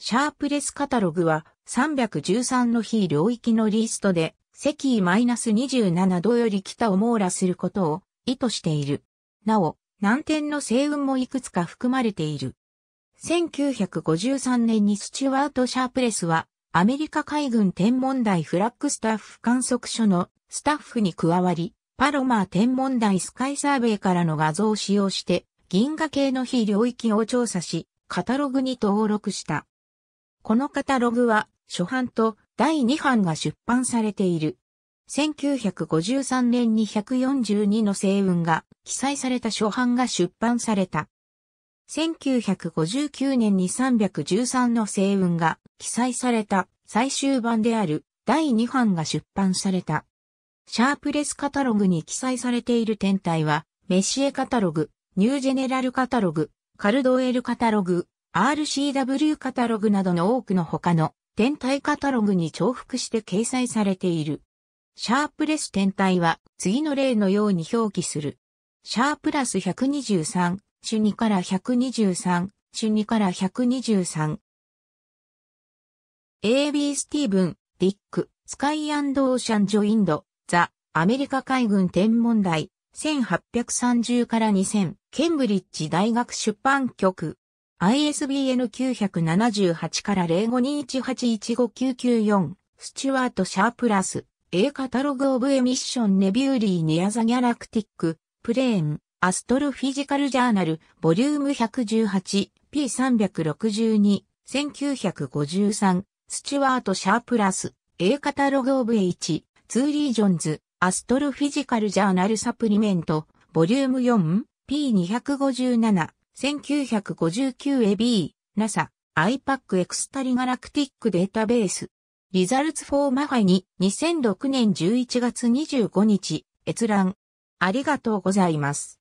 シャープレスカタログは313の非領域のリストで、赤位 -27 度より北を網羅することを意図している。なお、難点の星雲もいくつか含まれている。1953年にスチュワート・シャープレスは、アメリカ海軍天文台フラッグスタッフ観測所のスタッフに加わり、パロマー天文台スカイサーベイからの画像を使用して、銀河系の非領域を調査し、カタログに登録した。このカタログは初版と第2版が出版されている。1953年に142の星雲が記載された初版が出版された。1959年に313の星雲が記載された最終版である第2版が出版された。シャープレスカタログに記載されている天体は、メシエカタログ、ニュージェネラルカタログ、カルドエルカタログ、RCW カタログなどの多くの他の天体カタログに重複して掲載されている。シャープレス天体は次の例のように表記する。シャープラス123、ュ2から123、ュ2から123。AB スティーブン、ディック、スカイオーシャンジョインド、ザ、アメリカ海軍天文台、1830から2000、ケンブリッジ大学出版局。ISBN 978から0521815994、スチュワート・シャープラス、A カタログ・オブ・エミッション・ネビューリー・ニア・ザ・ギャラクティック、プレーン、アストロフィジカル・ジャーナル、ボリューム118、P362、1953、スチュワート・シャープラス、A カタログ・オブ・エイチ、ツーリージョンズ、アストロフィジカル・ジャーナル・サプリメント、ボリューム4、P257、1959エビー、NASA、IPAC エクスタリガラクティックデータベース。リザルツフォーマファイに2006年11月25日、閲覧。ありがとうございます。